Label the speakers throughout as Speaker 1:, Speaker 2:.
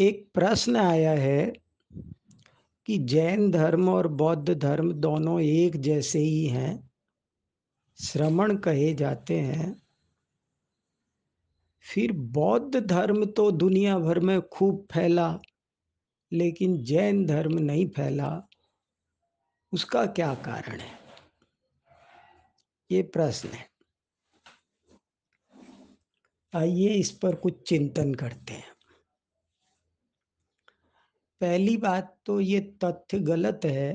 Speaker 1: एक प्रश्न आया है कि जैन धर्म और बौद्ध धर्म दोनों एक जैसे ही हैं श्रमण कहे जाते हैं फिर बौद्ध धर्म तो दुनिया भर में खूब फैला लेकिन जैन धर्म नहीं फैला उसका क्या कारण है ये प्रश्न है आइए इस पर कुछ चिंतन करते हैं पहली बात तो ये तथ्य गलत है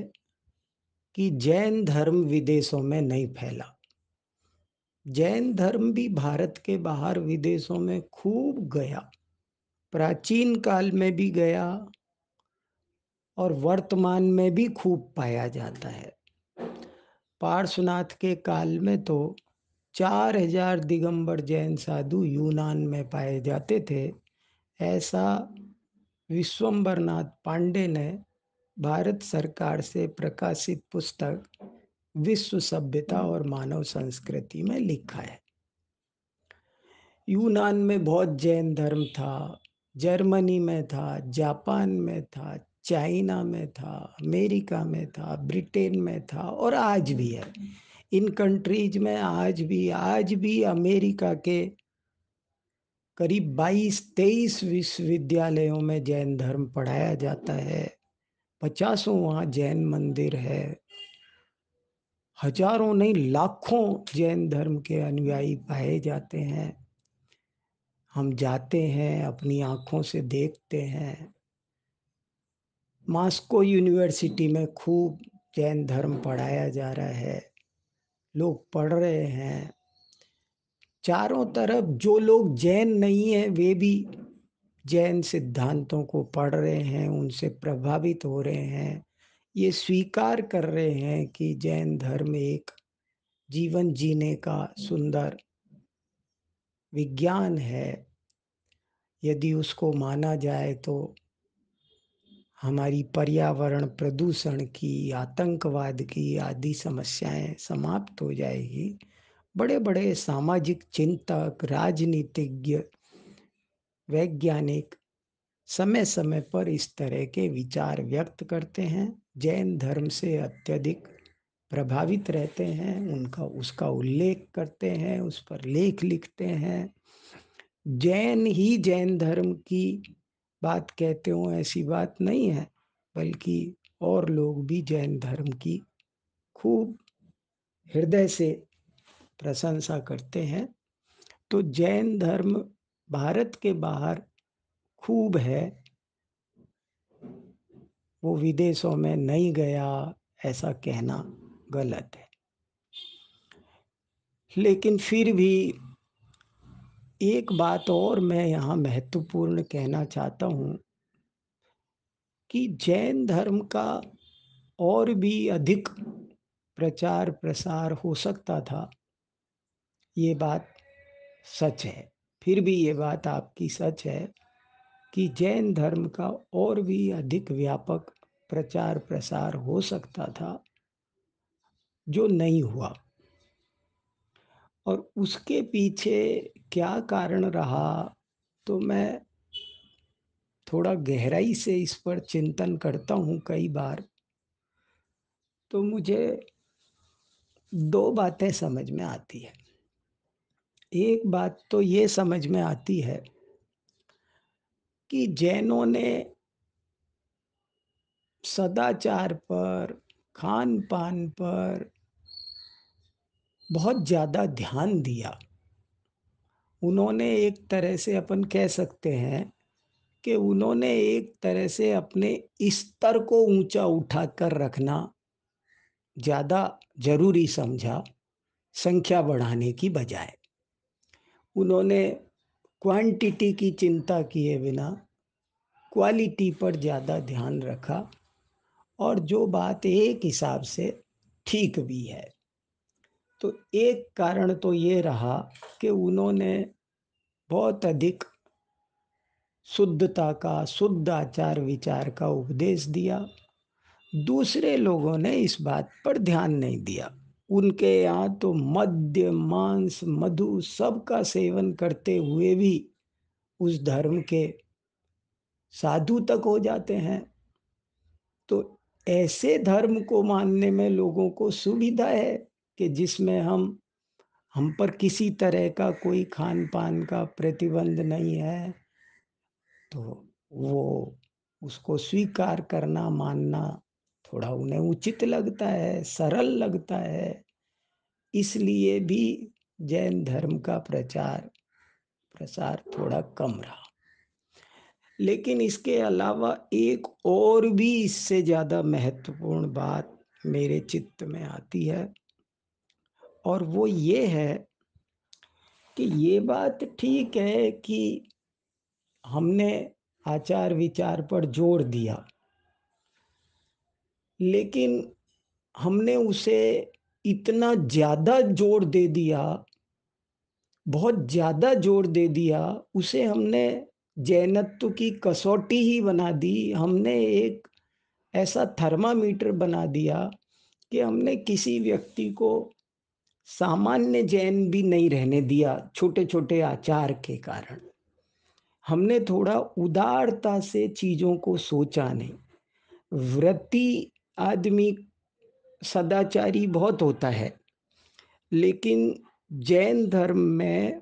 Speaker 1: कि जैन धर्म विदेशों में नहीं फैला जैन धर्म भी भारत के बाहर विदेशों में खूब गया प्राचीन काल में भी गया और वर्तमान में भी खूब पाया जाता है पार्श्वनाथ के काल में तो चार हजार दिगंबर जैन साधु यूनान में पाए जाते थे ऐसा विश्वम्बरनाथ पांडे ने भारत सरकार से प्रकाशित पुस्तक विश्व सभ्यता और मानव संस्कृति में लिखा है यूनान में बहुत जैन धर्म था जर्मनी में था जापान में था चाइना में था अमेरिका में था ब्रिटेन में था और आज भी है इन कंट्रीज में आज भी आज भी अमेरिका के करीब 22-23 विश्वविद्यालयों में जैन धर्म पढ़ाया जाता है पचासों वहाँ जैन मंदिर है हजारों नहीं लाखों जैन धर्म के अनुयायी पाए जाते हैं हम जाते हैं अपनी आँखों से देखते हैं मास्को यूनिवर्सिटी में खूब जैन धर्म पढ़ाया जा रहा है लोग पढ़ रहे हैं चारों तरफ जो लोग जैन नहीं है वे भी जैन सिद्धांतों को पढ़ रहे हैं उनसे प्रभावित हो रहे हैं ये स्वीकार कर रहे हैं कि जैन धर्म एक जीवन जीने का सुंदर विज्ञान है यदि उसको माना जाए तो हमारी पर्यावरण प्रदूषण की आतंकवाद की आदि समस्याएं समाप्त हो जाएगी बड़े बड़े सामाजिक चिंतक राजनीतिज्ञ वैज्ञानिक समय समय पर इस तरह के विचार व्यक्त करते हैं जैन धर्म से अत्यधिक प्रभावित रहते हैं उनका उसका उल्लेख करते हैं उस पर लेख लिखते हैं जैन ही जैन धर्म की बात कहते हो ऐसी बात नहीं है बल्कि और लोग भी जैन धर्म की खूब हृदय से प्रशंसा करते हैं तो जैन धर्म भारत के बाहर खूब है वो विदेशों में नहीं गया ऐसा कहना गलत है लेकिन फिर भी एक बात और मैं यहाँ महत्वपूर्ण कहना चाहता हूँ कि जैन धर्म का और भी अधिक प्रचार प्रसार हो सकता था ये बात सच है फिर भी ये बात आपकी सच है कि जैन धर्म का और भी अधिक व्यापक प्रचार प्रसार हो सकता था जो नहीं हुआ और उसके पीछे क्या कारण रहा तो मैं थोड़ा गहराई से इस पर चिंतन करता हूँ कई बार तो मुझे दो बातें समझ में आती है एक बात तो ये समझ में आती है कि जैनों ने सदाचार पर खान पान पर बहुत ज़्यादा ध्यान दिया उन्होंने एक तरह से अपन कह सकते हैं कि उन्होंने एक तरह से अपने स्तर को ऊंचा कर रखना ज़्यादा जरूरी समझा संख्या बढ़ाने की बजाय उन्होंने क्वांटिटी की चिंता किए बिना क्वालिटी पर ज़्यादा ध्यान रखा और जो बात एक हिसाब से ठीक भी है तो एक कारण तो ये रहा कि उन्होंने बहुत अधिक शुद्धता का शुद्ध आचार विचार का उपदेश दिया दूसरे लोगों ने इस बात पर ध्यान नहीं दिया उनके यहाँ तो मध्य मांस मधु सब का सेवन करते हुए भी उस धर्म के साधु तक हो जाते हैं तो ऐसे धर्म को मानने में लोगों को सुविधा है कि जिसमें हम हम पर किसी तरह का कोई खान पान का प्रतिबंध नहीं है तो वो उसको स्वीकार करना मानना थोड़ा उन्हें उचित लगता है सरल लगता है इसलिए भी जैन धर्म का प्रचार प्रसार थोड़ा कम रहा लेकिन इसके अलावा एक और भी इससे ज़्यादा महत्वपूर्ण बात मेरे चित्त में आती है और वो ये है कि ये बात ठीक है कि हमने आचार विचार पर जोर दिया लेकिन हमने उसे इतना ज़्यादा जोर दे दिया बहुत ज़्यादा जोर दे दिया उसे हमने जैनत्व की कसौटी ही बना दी हमने एक ऐसा थर्मामीटर बना दिया कि हमने किसी व्यक्ति को सामान्य जैन भी नहीं रहने दिया छोटे छोटे आचार के कारण हमने थोड़ा उदारता से चीज़ों को सोचा नहीं वृत्ति आदमी सदाचारी बहुत होता है लेकिन जैन धर्म में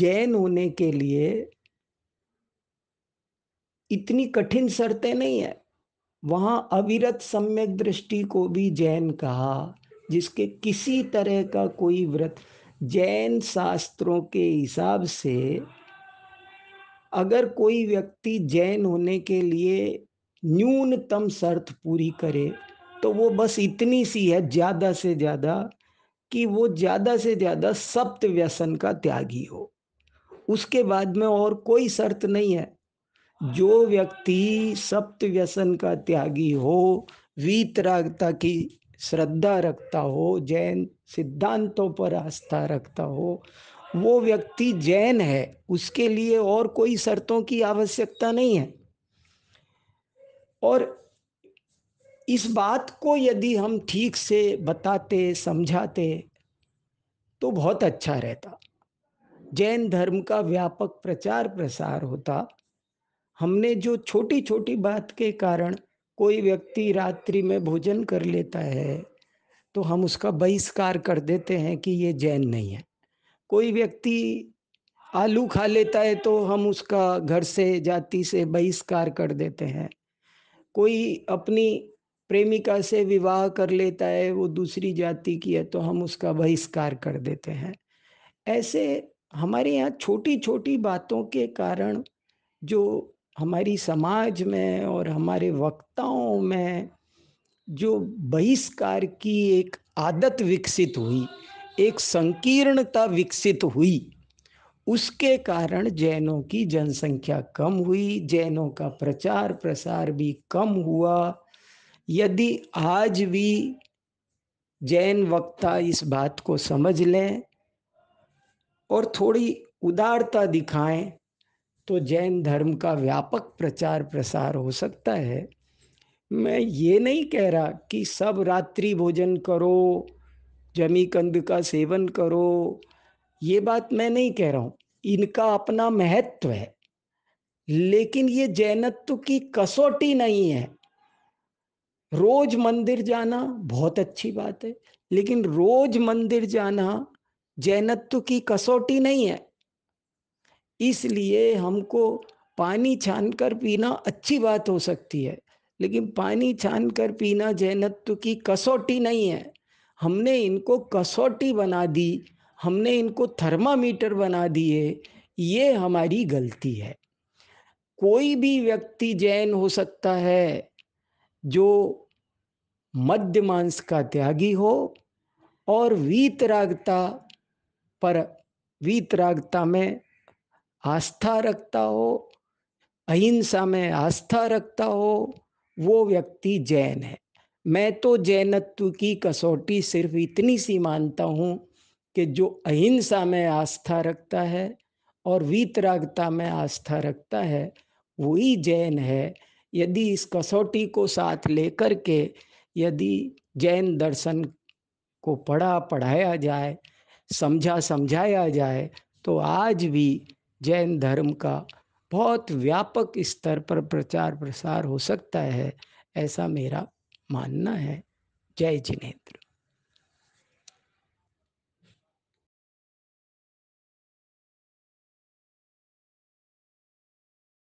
Speaker 1: जैन होने के लिए इतनी कठिन शर्तें नहीं है वहाँ अविरत सम्यक दृष्टि को भी जैन कहा जिसके किसी तरह का कोई व्रत जैन शास्त्रों के हिसाब से अगर कोई व्यक्ति जैन होने के लिए न्यूनतम शर्त पूरी करे तो वो बस इतनी सी है ज्यादा से ज्यादा कि वो ज्यादा से ज्यादा सप्त व्यसन का त्यागी हो उसके बाद में और कोई शर्त नहीं है जो व्यक्ति सप्त व्यसन का त्यागी हो वीतरागता की श्रद्धा रखता हो जैन सिद्धांतों पर आस्था रखता हो वो व्यक्ति जैन है उसके लिए और कोई शर्तों की आवश्यकता नहीं है और इस बात को यदि हम ठीक से बताते समझाते तो बहुत अच्छा रहता जैन धर्म का व्यापक प्रचार प्रसार होता हमने जो छोटी छोटी बात के कारण कोई व्यक्ति रात्रि में भोजन कर लेता है तो हम उसका बहिष्कार कर देते हैं कि ये जैन नहीं है कोई व्यक्ति आलू खा लेता है तो हम उसका घर से जाति से बहिष्कार कर देते हैं कोई अपनी प्रेमिका से विवाह कर लेता है वो दूसरी जाति की है तो हम उसका बहिष्कार कर देते हैं ऐसे हमारे यहाँ छोटी छोटी बातों के कारण जो हमारी समाज में और हमारे वक्ताओं में जो बहिष्कार की एक आदत विकसित हुई एक संकीर्णता विकसित हुई उसके कारण जैनों की जनसंख्या कम हुई जैनों का प्रचार प्रसार भी कम हुआ यदि आज भी जैन वक्ता इस बात को समझ लें और थोड़ी उदारता दिखाएं तो जैन धर्म का व्यापक प्रचार प्रसार हो सकता है मैं ये नहीं कह रहा कि सब रात्रि भोजन करो जमी कंद का सेवन करो ये बात मैं नहीं कह रहा हूं इनका अपना महत्व है लेकिन ये जैनत्व की कसौटी नहीं है रोज मंदिर जाना बहुत अच्छी बात है लेकिन रोज मंदिर जाना जैनत्व की कसौटी नहीं है इसलिए हमको पानी छान कर पीना अच्छी बात हो सकती है लेकिन पानी छान कर पीना जैनत्व की कसौटी नहीं है हमने इनको कसौटी बना दी हमने इनको थर्मामीटर बना दिए ये हमारी गलती है कोई भी व्यक्ति जैन हो सकता है जो मध्य मांस का त्यागी हो और वीतरागता पर वीतरागता में आस्था रखता हो अहिंसा में आस्था रखता हो वो व्यक्ति जैन है मैं तो जैनत्व की कसौटी सिर्फ इतनी सी मानता हूँ कि जो अहिंसा में आस्था रखता है और वीतरागता में आस्था रखता है वही जैन है यदि इस कसौटी को साथ लेकर के यदि जैन दर्शन को पढ़ा पढ़ाया जाए समझा समझाया जाए तो आज भी जैन धर्म का बहुत व्यापक स्तर पर प्रचार प्रसार हो सकता है ऐसा मेरा मानना है जय जिनेन्द्र